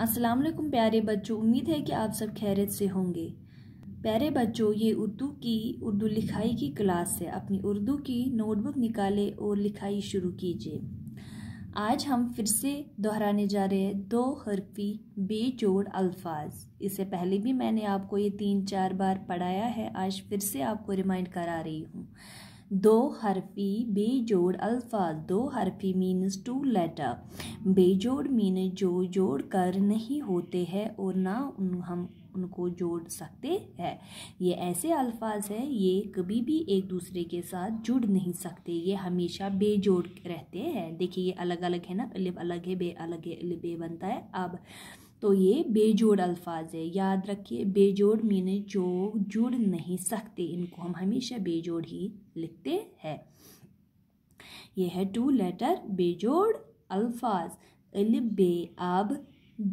अस्सलाम वालेकुम प्यारे बच्चों उम्मीद है कि आप सब खैरियत से होंगे प्यारे बच्चों ये उर्दू की उर्दू लिखाई की क्लास है अपनी उर्दू की नोटबुक निकालें और लिखाई शुरू कीजिए आज हम फिर से दोहराने जा रहे हैं दो हरफी बेजोड़ अल्फाज इससे पहले भी मैंने आपको ये तीन चार बार पढ़ाया है आज फिर से आपको रिमाइंड करा रही हूँ दो हरफी बेजोड़ अल्फाज दो हरफी मीन्स टू लेटर बेजोड़ मीन जो जोड़ कर नहीं होते हैं और ना उन हम उनको जोड़ सकते हैं ये ऐसे अल्फाज हैं ये कभी भी एक दूसरे के साथ जुड़ नहीं सकते ये हमेशा बेजोड़ रहते हैं देखिए ये अलग अलग है ना अलग है बे अलग है बे बनता है अब तो ये बेजोड़ अल्फाज है याद रखिए बेजोड़ मीने जो जुड़ नहीं सकते इनको हम हमेशा बेजोड़ ही लिखते हैं ये है टू लेटर बेजोड़ अल्फाज अल बे अब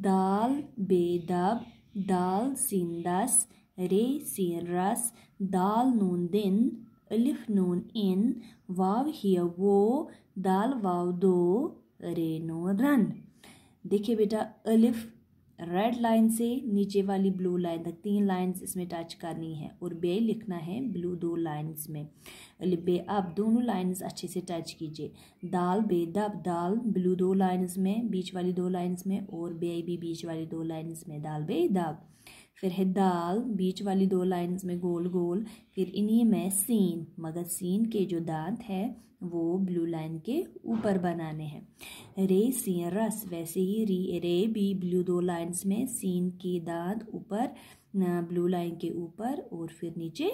दाल बेदब दाल सीन दस रे सीन रस दाल नून दिन अलिफ नून इन वाव ही वो दाल वाव दो रे नो रन देखिए बेटा अलिफ रेड लाइन से नीचे वाली ब्लू लाइन तक तीन लाइंस इसमें टच करनी है और बे लिखना है ब्लू दो लाइंस में बे अब दोनों लाइंस अच्छे से टच कीजिए दाल बे दब दाल ब्लू दो लाइंस में बीच वाली दो लाइंस में और बे भी बीच वाली दो लाइंस में दाल बे दब फिर है दाल बीच वाली दो लाइंस में गोल गोल फिर इन्हीं में सीन मगर सीन के जो दांत है वो ब्लू लाइन के ऊपर बनाने हैं रे सीन रस वैसे ही री रे भी ब्लू दो लाइंस में सीन के दांत ऊपर ब्लू लाइन के ऊपर और फिर नीचे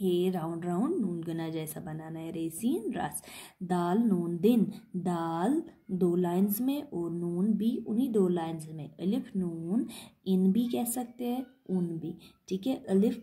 ये राउंड राउंड नून गना जैसा बनाना है रेसिन रस दाल नून दिन दाल दो लाइंस में और नून भी उन्हीं दो लाइंस में अलिफ नून इन भी कह सकते हैं उन भी ठीक है अलिफ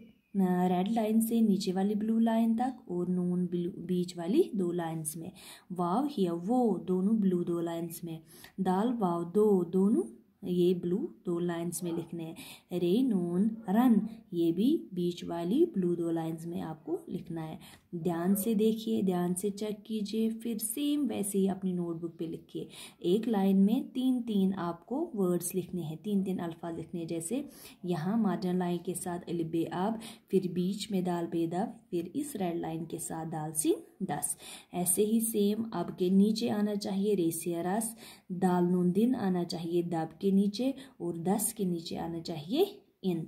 रेड लाइन से नीचे वाली ब्लू लाइन तक और नून बीच वाली दो लाइंस में वाव ही वो दोनों ब्लू दो लाइंस में दाल वाव दो दोनों ये ब्लू दो लाइंस में लिखने हैं रे नून रन ये भी बीच वाली ब्लू दो लाइंस में आपको लिखना है ध्यान से देखिए ध्यान से चेक कीजिए फिर सेम वैसे ही अपनी नोटबुक पे लिखिए एक लाइन में तीन तीन आपको वर्ड्स लिखने हैं तीन तीन अल्फाज लिखने हैं जैसे यहाँ मार्जन लाइन के साथ अलिबे आब फिर बीच में दाल बेदा फिर इस रेड लाइन के साथ दाल सीन दस ऐसे ही सेम अब के नीचे आना चाहिए रेसिया रस दाल नून दिन आना चाहिए दब के नीचे और दस के नीचे आना चाहिए इन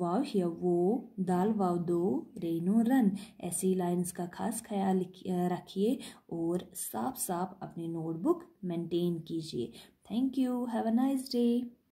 वाव या वो दाल वाव दो रेनो रन ऐसी लाइंस का खास ख्याल रखिए और साफ साफ अपनी नोटबुक मेंटेन कीजिए thank you have a nice day